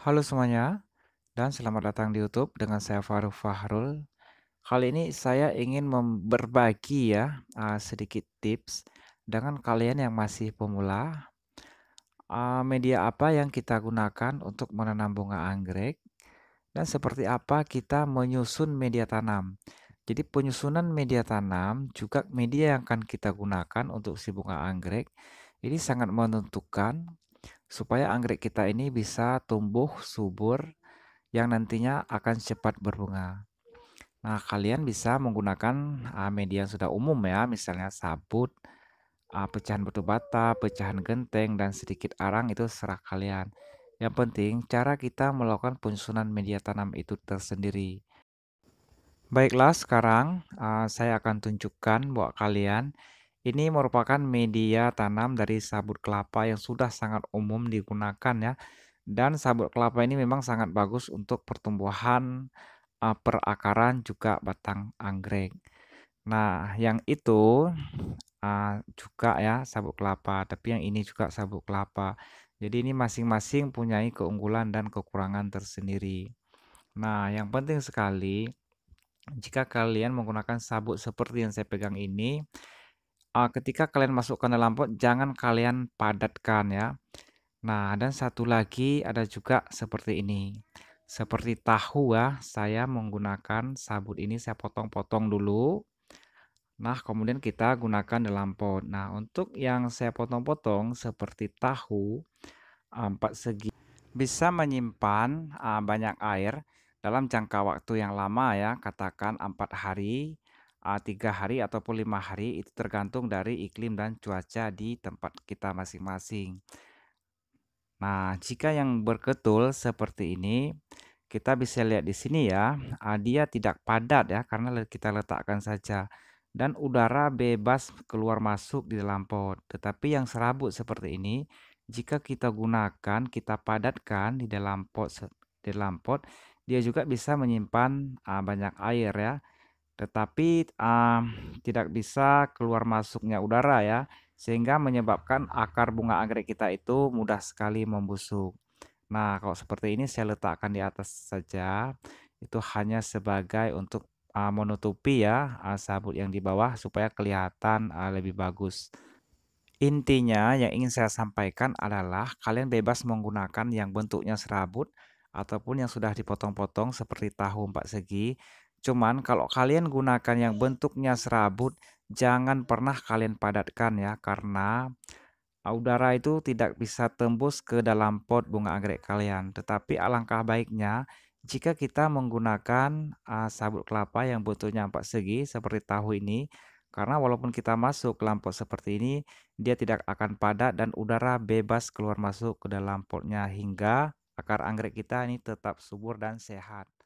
Halo semuanya, dan selamat datang di YouTube dengan saya Faruf Fahrul. Kali ini saya ingin berbagi ya uh, sedikit tips dengan kalian yang masih pemula. Uh, media apa yang kita gunakan untuk menanam bunga anggrek dan seperti apa kita menyusun media tanam. Jadi penyusunan media tanam juga media yang akan kita gunakan untuk si bunga anggrek. Ini sangat menentukan supaya anggrek kita ini bisa tumbuh subur yang nantinya akan cepat berbunga. Nah, kalian bisa menggunakan ah, media yang sudah umum ya, misalnya sabut, ah, pecahan batu bata, pecahan genteng, dan sedikit arang itu serah kalian. Yang penting, cara kita melakukan penyusunan media tanam itu tersendiri. Baiklah, sekarang ah, saya akan tunjukkan buat kalian ini merupakan media tanam dari sabut kelapa yang sudah sangat umum digunakan ya. Dan sabut kelapa ini memang sangat bagus untuk pertumbuhan uh, perakaran juga batang anggrek. Nah, yang itu uh, juga ya sabut kelapa, tapi yang ini juga sabut kelapa. Jadi ini masing-masing punya keunggulan dan kekurangan tersendiri. Nah, yang penting sekali jika kalian menggunakan sabut seperti yang saya pegang ini, uh, ketika kalian masukkan dalam pot jangan kalian padatkan ya. Nah, dan satu lagi ada juga seperti ini. Seperti tahu ya, saya menggunakan sabut ini saya potong-potong dulu. Nah, kemudian kita gunakan dalam pot. Nah, untuk yang saya potong-potong seperti tahu eh, empat segi bisa menyimpan uh, banyak air dalam jangka waktu yang lama ya, katakan empat hari Eh, tiga hari ataupun lima hari itu tergantung dari iklim dan cuaca di tempat kita masing-masing. Nah, jika yang berketul seperti ini, kita bisa lihat di sini ya, eh, dia tidak padat ya karena kita letakkan saja dan udara bebas keluar masuk di dalam pot. Tetapi yang serabut seperti ini, jika kita gunakan, kita padatkan di dalam pot di dalam pot, dia juga bisa menyimpan, eh, banyak air ya tetapi um, tidak bisa keluar masuknya udara ya, sehingga menyebabkan akar bunga anggrek kita itu mudah sekali membusuk. Nah, kalau seperti ini saya letakkan di atas saja, itu hanya sebagai untuk uh, menutupi ya uh, sabut yang di bawah supaya kelihatan uh, lebih bagus. Intinya yang ingin saya sampaikan adalah kalian bebas menggunakan yang bentuknya serabut ataupun yang sudah dipotong-potong seperti tahu empat segi Cuman kalau kalian gunakan yang bentuknya serabut, jangan pernah kalian padatkan ya karena ah, udara itu tidak bisa tembus ke dalam pot bunga anggrek kalian. Tetapi alangkah baiknya jika kita menggunakan uh, sabut kelapa yang bentuknya empat segi seperti tahu ini karena walaupun kita masuk ke lampu seperti ini, dia tidak akan padat dan udara bebas keluar masuk ke dalam potnya hingga akar anggrek kita ini tetap subur dan sehat.